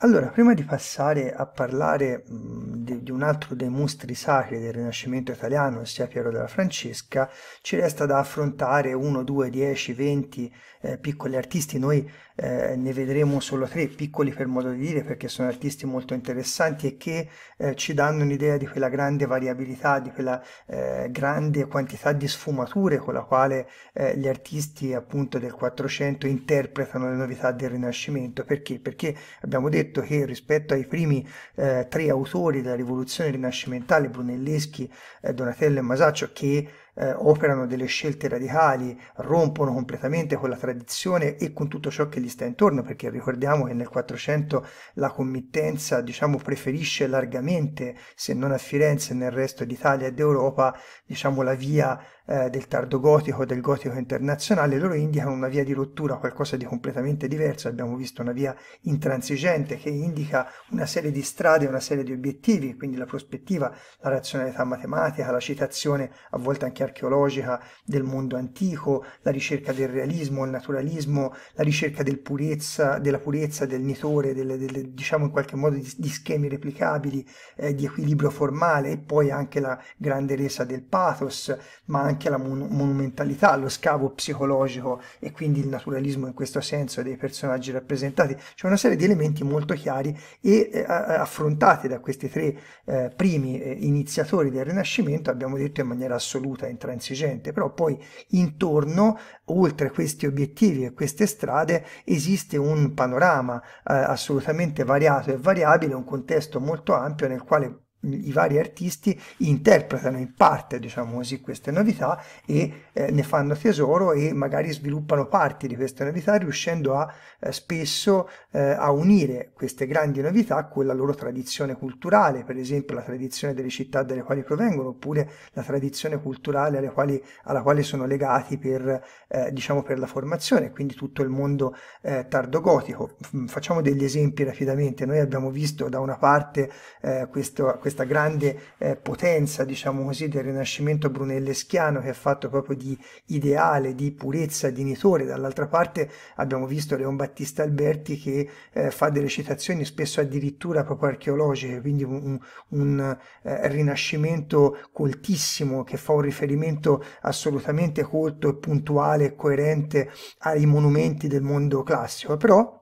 Allora, prima di passare a parlare mh, di, di, un altro dei mostri sacri del Rinascimento italiano, ossia Piero della Francesca, ci resta da affrontare uno, due, dieci, venti eh, piccoli artisti. Noi eh, ne vedremo solo tre, piccoli per modo di dire, perché sono artisti molto interessanti e che eh, ci danno un'idea di quella grande variabilità, di quella eh, grande quantità di sfumature con la quale eh, gli artisti appunto del 400 interpretano le novità del Rinascimento. Perché? Perché abbiamo detto che rispetto ai primi eh, tre autori della rivoluzione rinascimentale, Brunelleschi, eh, Donatello e Masaccio, che eh, operano delle scelte radicali, rompono completamente con la tradizione e con tutto ciò che gli sta intorno, perché ricordiamo che nel 400 la committenza diciamo, preferisce largamente, se non a Firenze nel resto d'Italia e d'Europa, diciamo, la via eh, del tardo gotico, del gotico internazionale, loro indicano una via di rottura, qualcosa di completamente diverso, abbiamo visto una via intransigente che indica una serie di strade, una serie di obiettivi, quindi la prospettiva, la razionalità matematica, la citazione, a volte anche archeologica del mondo antico, la ricerca del realismo, il naturalismo, la ricerca del purezza, della purezza, del nitore, delle, delle, diciamo in qualche modo di, di schemi replicabili, eh, di equilibrio formale e poi anche la grande resa del pathos, ma anche la mon monumentalità, lo scavo psicologico e quindi il naturalismo in questo senso dei personaggi rappresentati. C'è una serie di elementi molto chiari e eh, affrontati da questi tre eh, primi eh, iniziatori del Rinascimento, abbiamo detto in maniera assoluta, intransigente, però poi intorno, oltre a questi obiettivi e queste strade, esiste un panorama eh, assolutamente variato e variabile, un contesto molto ampio nel quale i vari artisti interpretano in parte, diciamo così, queste novità e eh, ne fanno tesoro e magari sviluppano parti di queste novità riuscendo a eh, spesso eh, a unire queste grandi novità con la loro tradizione culturale, per esempio la tradizione delle città dalle quali provengono oppure la tradizione culturale alle quali, alla quale sono legati per, eh, diciamo, per la formazione, quindi tutto il mondo eh, tardogotico. Facciamo degli esempi rapidamente, noi abbiamo visto da una parte eh, questo, questo questa grande eh, potenza, diciamo così, del rinascimento brunelleschiano che è fatto proprio di ideale, di purezza, di nitore. Dall'altra parte abbiamo visto Leon Battista Alberti che eh, fa delle citazioni spesso addirittura proprio archeologiche, quindi un, un eh, rinascimento coltissimo che fa un riferimento assolutamente colto e puntuale e coerente ai monumenti del mondo classico. Però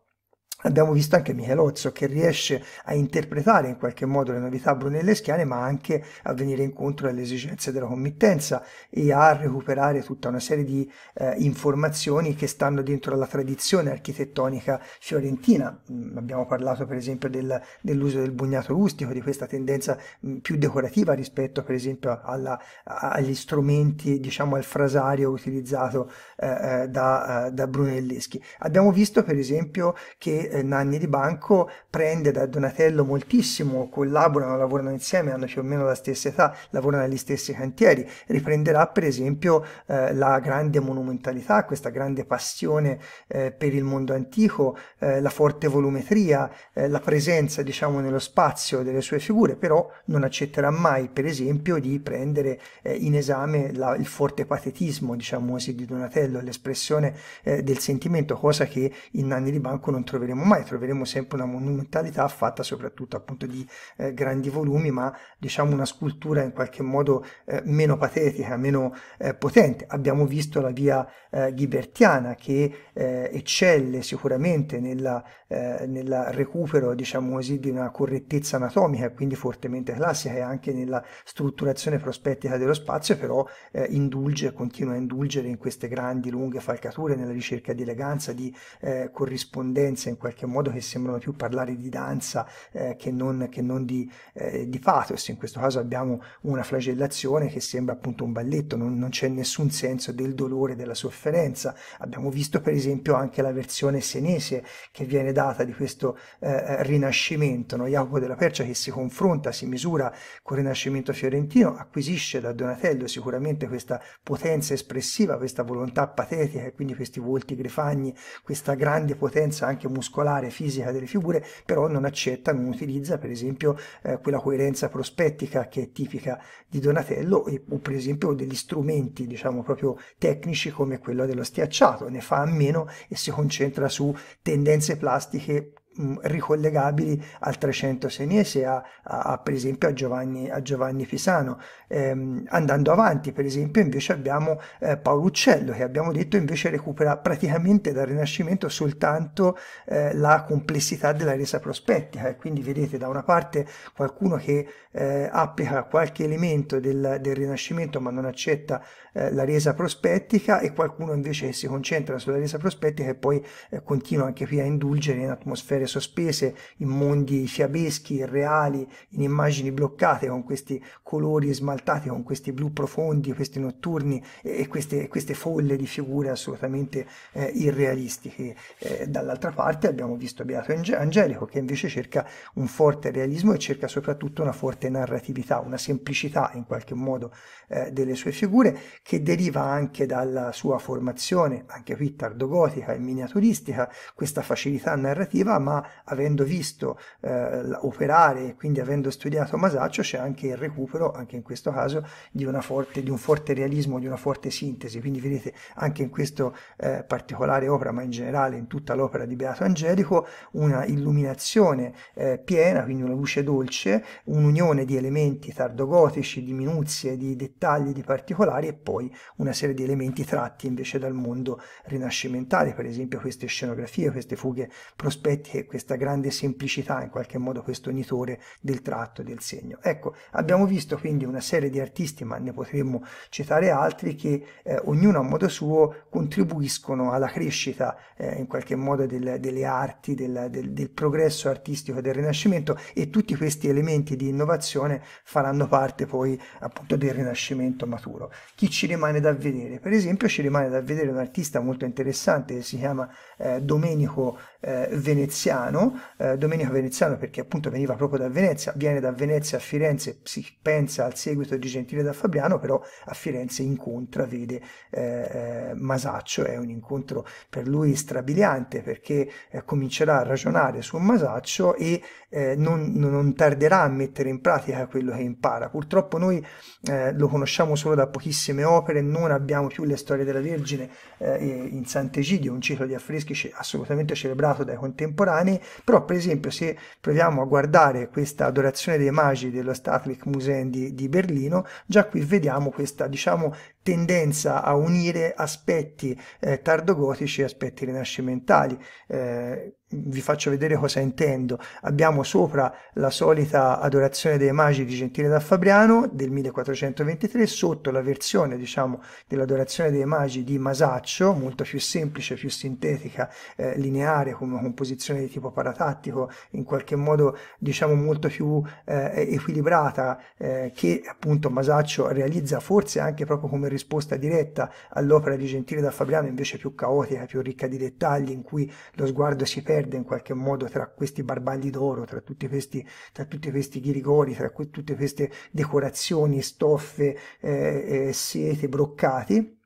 Abbiamo visto anche Michelozzo che riesce a interpretare in qualche modo le novità brunelleschiane ma anche a venire incontro alle esigenze della committenza e a recuperare tutta una serie di eh, informazioni che stanno dentro la tradizione architettonica fiorentina. Mm, abbiamo parlato per esempio del, dell'uso del bugnato rustico, di questa tendenza mh, mm, più decorativa rispetto per esempio alla, agli strumenti, diciamo al frasario utilizzato eh, eh da, eh, da Brunelleschi. Abbiamo visto per esempio che eh, Nanni di Banco prende da Donatello moltissimo, collaborano, lavorano insieme, hanno più o meno la stessa età, lavorano negli stessi cantieri, riprenderà per esempio eh, la grande monumentalità, questa grande passione eh, per il mondo antico, eh, la forte volumetria, eh, la presenza diciamo nello spazio delle sue figure, però non accetterà mai per esempio di prendere in esame la, il forte patetismo diciamo così di Donatello, l'espressione del sentimento, cosa che in Nanni di Banco non troveremo troveremo mai, troveremo sempre una monumentalità fatta soprattutto appunto di eh, grandi volumi, ma diciamo una scultura in qualche modo eh, meno patetica, meno eh, potente. Abbiamo visto la via eh, ghibertiana che eh, eccelle sicuramente nella eh, nel recupero, diciamo così, di una correttezza anatomica, quindi fortemente classica, e anche nella strutturazione prospettica dello spazio, però eh, indulge, continua a indulgere in queste grandi, lunghe falcature, nella ricerca di eleganza, di eh, corrispondenze in qualche modo che sembrano più parlare di danza eh, che non, che non di, eh, di, pathos. In questo caso abbiamo una flagellazione che sembra appunto un balletto, non, non c'è nessun senso del dolore, della sofferenza. Abbiamo visto per esempio anche la versione senese che viene da data di questo eh, eh, rinascimento. No? Jacopo della Percia che si confronta, si misura col rinascimento fiorentino, acquisisce da Donatello sicuramente questa potenza espressiva, questa volontà patetica e quindi questi volti grefagni, questa grande potenza anche muscolare, fisica delle figure, però non accetta, non utilizza per esempio eh, quella coerenza prospettica che è tipica di Donatello e, o per esempio degli strumenti diciamo proprio tecnici come quello dello stiacciato, ne fa a meno e si concentra su tendenze plastiche dije, Mm, ricollegabili al 300 senese, a, a, a, per esempio a Giovanni, a Giovanni Pisano. Ehm, andando avanti, per esempio, invece abbiamo eh, Paolo Uccello, che abbiamo detto invece recupera praticamente dal Rinascimento soltanto eh, la complessità della resa prospettica. E quindi vedete da una parte qualcuno che eh, applica qualche elemento del, del, Rinascimento ma non accetta eh, la resa prospettica e qualcuno invece che si concentra sulla resa prospettica e poi eh, continua anche qui a indulgere in atmosfere storie sospese in mondi fiabeschi, irreali, in immagini bloccate con questi colori smaltati, con questi blu profondi, questi notturni e queste, queste folle di figure assolutamente eh, irrealistiche. Eh, dall'altra parte abbiamo visto Beato Angelico che invece cerca un forte realismo e cerca soprattutto una forte narratività, una semplicità in qualche modo eh, delle sue figure che deriva anche dalla sua formazione, anche qui tardogotica e miniaturistica, questa facilità narrativa ma avendo visto eh, operare e quindi avendo studiato Masaccio c'è anche il recupero, anche in questo caso, di, forte, di un forte realismo, di una forte sintesi. Quindi vedete anche in questa eh, particolare opera, ma in generale in tutta l'opera di Beato Angelico, una illuminazione eh, piena, quindi una luce dolce, un'unione di elementi tardogotici, di minuzie, di dettagli, di particolari e poi una serie di elementi tratti invece dal mondo rinascimentale, per esempio queste scenografie, queste fughe prospettiche questa grande semplicità, in qualche modo questo nitore del tratto e del segno. Ecco, abbiamo visto quindi una serie di artisti, ma ne potremmo citare altri, che eh, ognuno a modo suo contribuiscono alla crescita eh, in qualche modo del, delle arti, del, del, del progresso artistico del Rinascimento e tutti questi elementi di innovazione faranno parte poi appunto del Rinascimento maturo. Chi ci rimane da vedere? Per esempio ci rimane da vedere un artista molto interessante che si chiama eh, Domenico eh, Veneziano, veneziano, eh, Domenico veneziano perché appunto veniva proprio da Venezia, viene da Venezia a Firenze, si pensa al seguito di Gentile da Fabriano, però a Firenze incontra, vede eh, eh Masaccio, è un incontro per lui strabiliante perché eh, comincerà a ragionare su Masaccio e eh, non, non, tarderà a mettere in pratica quello che impara. Purtroppo noi eh, lo conosciamo solo da pochissime opere, non abbiamo più le storie della Vergine in Sant'Egidio, un ciclo di affreschi assolutamente celebrato dai contemporanei, umane, però per esempio se proviamo a guardare questa adorazione dei magi dello Statlich Museum di, di Berlino, già qui vediamo questa diciamo tendenza a unire aspetti eh, tardogotici e aspetti rinascimentali. Eh, vi faccio vedere cosa intendo. Abbiamo sopra la solita adorazione dei magi di Gentile da Fabriano del 1423, sotto la versione diciamo, dell'adorazione dei magi di Masaccio, molto più semplice, più sintetica, eh, lineare, come composizione di tipo paratattico, in qualche modo diciamo, molto più eh, equilibrata, eh, che appunto Masaccio realizza forse anche proprio come risposta diretta all'opera di Gentile da Fabriano invece più caotica, più ricca di dettagli, in cui lo sguardo si perde in qualche modo tra questi barbagli d'oro, tra tutti questi, tra tutti questi ghirigori, tra que- tutte queste decorazioni, stoffe, eh, eh, sete, broccati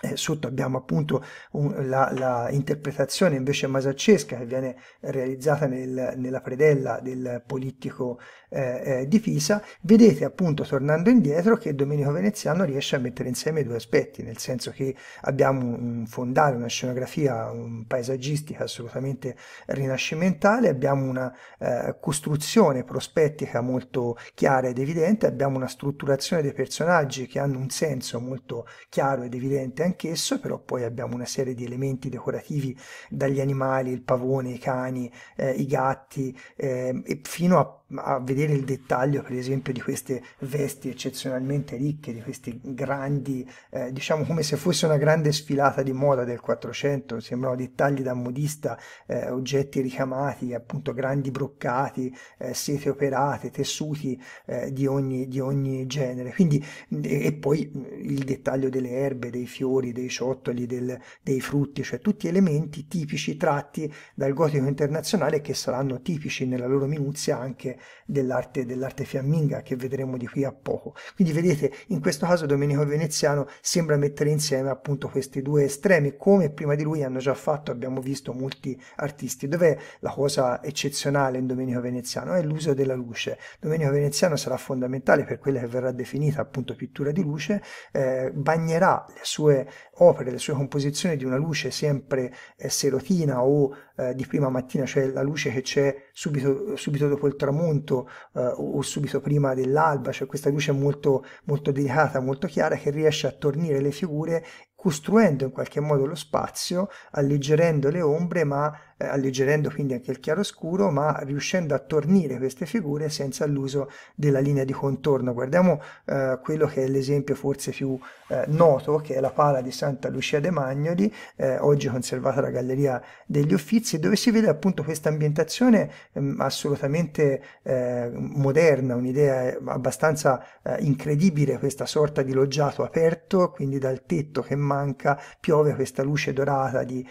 eh, sotto abbiamo appunto un, la, la, interpretazione invece masaccesca che viene realizzata nel, nella predella del politico eh, eh, di Pisa, vedete appunto tornando indietro che Domenico Veneziano riesce a mettere insieme due aspetti, nel senso che abbiamo un fondale, una scenografia un paesaggistica assolutamente rinascimentale, abbiamo una eh, costruzione prospettica molto chiara ed evidente, abbiamo una strutturazione dei personaggi che hanno un senso molto chiaro ed evidente divertente anch'esso, però poi abbiamo una serie di elementi decorativi dagli animali, il pavone, i cani, eh, i gatti, eh, fino a a vedere il dettaglio per esempio di queste vesti eccezionalmente ricche, di questi grandi, eh, diciamo come se fosse una grande sfilata di moda del 400, sembrano dettagli da modista, eh, oggetti ricamati, appunto grandi broccati, eh, sete operate, tessuti eh, di ogni, di, ogni, genere. Quindi, e poi mm, il dettaglio delle erbe, dei fiori, dei ciottoli, del, dei frutti, cioè tutti elementi tipici tratti dal gotico internazionale che saranno tipici nella loro minuzia anche dell'arte, dell'arte fiamminga che vedremo di qui a poco. Quindi vedete, in questo caso Domenico Veneziano sembra mettere insieme appunto questi due estremi, come prima di lui hanno già fatto, abbiamo visto molti artisti. Dov'è la cosa eccezionale in Domenico Veneziano? È l'uso della luce. Domenico Veneziano sarà fondamentale per quella che verrà definita appunto pittura di luce, eh, bagnerà le sue opere, le sue composizioni di una luce sempre eh, serotina o eh, di prima mattina, cioè la luce che c'è subito, subito dopo il tramonto tramonto eh, o, subito prima dell'alba, cioè questa luce molto, molto delicata, molto chiara che riesce a tornire le figure costruendo in qualche modo lo spazio, alleggerendo le ombre ma eh, alleggerendo quindi anche il chiaroscuro, ma riuscendo a tornire queste figure senza l'uso della linea di contorno. Guardiamo eh, quello che è l'esempio forse più eh, noto, che è la pala di Santa Lucia de Magnoli, eh, oggi conservata alla Galleria degli Uffizi, dove si vede appunto questa ambientazione ehm, assolutamente eh, moderna, un'idea eh, abbastanza incredibile, questa sorta di loggiato aperto, quindi dal tetto che manca, piove questa luce dorata di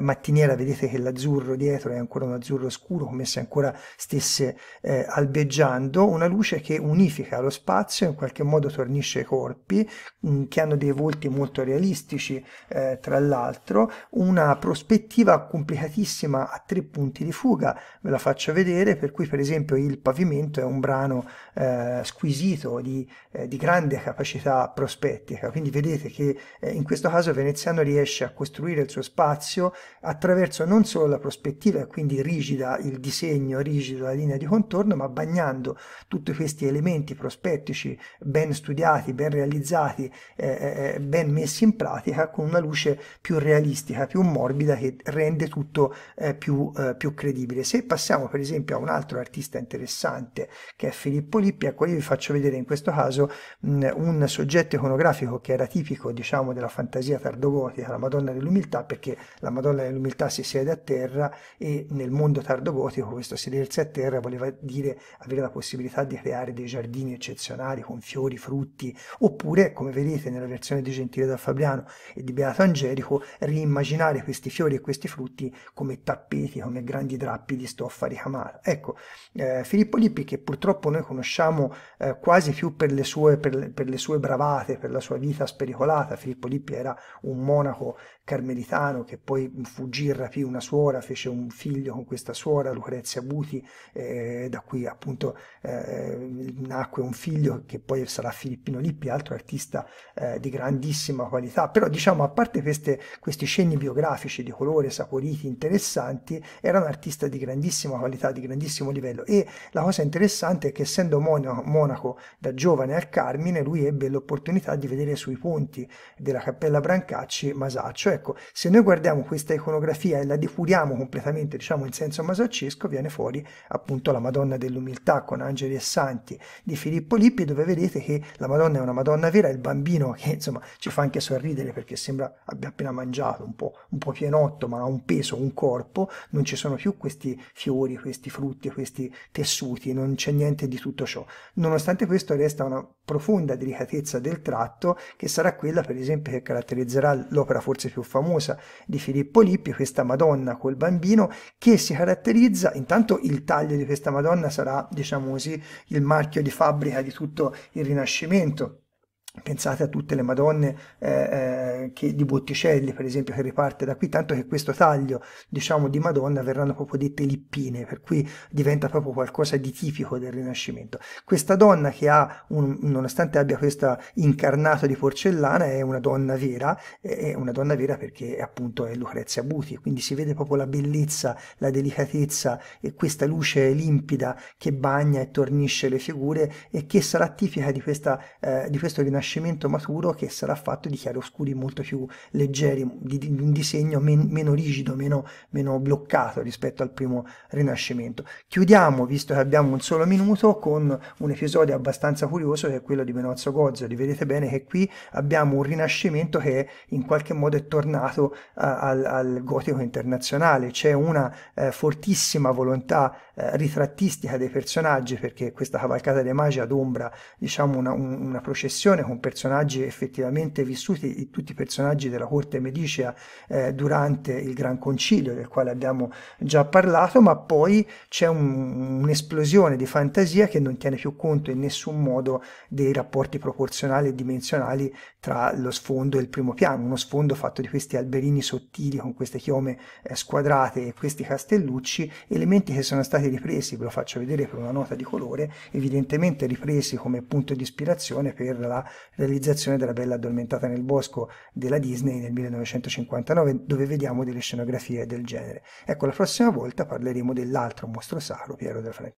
mattiniera, vedete che l'azzurro azzurro dietro è ancora un azzurro scuro come se ancora stesse eh, albeggiando, una luce che unifica lo spazio, in qualche modo tornisce i corpi, mh, mm, che hanno dei volti molto realistici eh, tra l'altro, una prospettiva complicatissima a tre punti di fuga, ve la faccio vedere, per cui per esempio il pavimento è un brano eh, squisito di, eh, di, grande capacità prospettica, quindi vedete che eh, in questo caso Veneziano riesce a costruire il suo spazio attraverso non solo la prospettiva e quindi rigida il disegno, rigida la linea di contorno, ma bagnando tutti questi elementi prospettici ben studiati, ben realizzati, eh, eh, eh, ben messi in pratica con una luce più realistica, più morbida che rende tutto eh, più, eh, più, credibile. Se passiamo per esempio a un altro artista interessante che è Filippo Lippi, ecco io vi faccio vedere in questo caso mh, un soggetto iconografico che era tipico diciamo della fantasia tardogotica, la Madonna dell'umiltà, perché la Madonna dell'umiltà si siede a terra terra e nel mondo tardogotico questo sedersi a terra voleva dire avere la possibilità di creare dei giardini eccezionali con fiori, frutti, oppure come vedete nella versione di Gentile da Fabriano e di Beato Angelico, riimmaginare questi fiori e questi frutti come tappeti, come grandi drappi di stoffa ricamata. Ecco, eh, Filippo Lippi che purtroppo noi conosciamo eh, quasi più per le, sue, per, per le sue bravate, per la sua vita spericolata, Filippo Lippi era un monaco carmelitano che poi fuggì, rapì una suora, fece un figlio con questa suora, Lucrezia Buti, eh, da cui appunto eh, nacque un figlio che poi sarà Filippino Lippi, altro artista eh, di grandissima qualità, però diciamo a parte queste, questi cenni biografici di colore, saporiti, interessanti, era un artista di grandissima qualità, di grandissimo livello e la cosa interessante è che essendo monaco, monaco da giovane al Carmine, lui ebbe l'opportunità di vedere sui ponti della Cappella Brancacci Masaccio, ecco, Ecco, se noi guardiamo questa iconografia e la depuriamo completamente, diciamo in senso masoccesco, viene fuori appunto la Madonna dell'umiltà con angeli e santi di Filippo Lippi, dove vedete che la Madonna è una Madonna vera, il bambino che insomma ci fa anche sorridere perché sembra abbia appena mangiato un po', un po' pienotto, ma ha un peso, un corpo, non ci sono più questi fiori, questi frutti, questi tessuti, non c'è niente di tutto ciò. Nonostante questo resta una profonda delicatezza del tratto che sarà quella per esempio che caratterizzerà l'opera forse più famosa di Filippo Lippi, questa Madonna col bambino, che si caratterizza, intanto il taglio di questa Madonna sarà diciamo così il marchio di fabbrica di tutto il Rinascimento Pensate a tutte le Madonne eh, eh, che, di Botticelli, per esempio, che riparte da qui, tanto che questo taglio, diciamo, di Madonna verranno proprio dette lippine, per cui diventa proprio qualcosa di tipico del Rinascimento. Questa donna che ha, un, nonostante abbia questo incarnato di porcellana, è una donna vera, è una donna vera perché appunto è Lucrezia Buti, quindi si vede proprio la bellezza, la delicatezza e questa luce limpida che bagna e tornisce le figure e che sarà tipica di, questa, eh, di questo Rinascimento rinascimento maturo che sarà fatto di chiaroscuri molto più leggeri, di, di un disegno men, meno rigido, meno, meno, bloccato rispetto al primo rinascimento. Chiudiamo, visto che abbiamo un solo minuto, con un episodio abbastanza curioso che è quello di Benozzo Gozzo. Vedete bene che qui abbiamo un rinascimento che in qualche modo è tornato uh, al, al, gotico internazionale, c'è una uh, fortissima volontà uh, ritrattistica dei personaggi perché questa cavalcata dei magi adombra diciamo una, un, una processione con personaggi effettivamente vissuti, tutti i personaggi della corte medicea eh, durante il Gran Concilio, del quale abbiamo già parlato, ma poi c'è un, un'esplosione di fantasia che non tiene più conto in nessun modo dei rapporti proporzionali e dimensionali tra lo sfondo e il primo piano, uno sfondo fatto di questi alberini sottili con queste chiome eh, squadrate e questi castellucci, elementi che sono stati ripresi, ve lo faccio vedere per una nota di colore, evidentemente ripresi come punto di ispirazione per la realizzazione della Bella addormentata nel bosco della Disney nel 1959, dove vediamo delle scenografie del genere. Ecco, la prossima volta parleremo dell'altro mostro sacro, Piero del Franco.